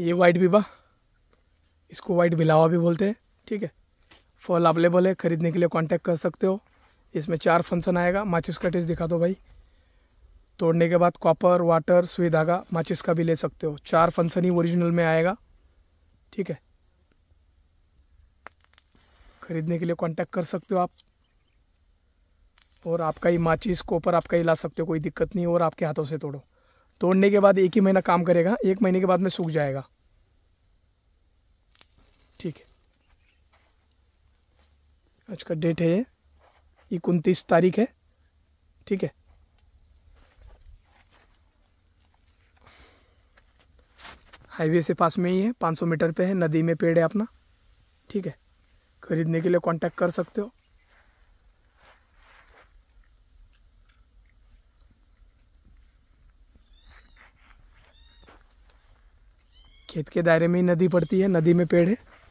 ये वाइट बिबा इसको वाइट बिलावा भी बोलते हैं ठीक है फल अवेलेबल है ख़रीदने के लिए कांटेक्ट कर सकते हो इसमें चार फंक्शन आएगा माचिस का टेस्ट दिखा दो भाई तोड़ने के बाद कॉपर वाटर सुई धागा माचिस का भी ले सकते हो चार फंक्शन ही ओरिजिनल में आएगा ठीक है ख़रीदने के लिए कॉन्टैक्ट कर सकते हो आप और आपका ही माचिस कॉपर आपका ही ला सकते हो कोई दिक्कत नहीं और आपके हाथों से तोड़ो तोड़ने के बाद एक ही महीना काम करेगा एक महीने के बाद में सूख जाएगा ठीक है आज का डेट है ये इकतीस तारीख है ठीक है हाईवे से पास में ही है 500 मीटर पे है नदी में पेड़ है अपना ठीक है खरीदने के लिए कांटेक्ट कर सकते हो खेत के दायरे में ही नदी पड़ती है नदी में पेड़ है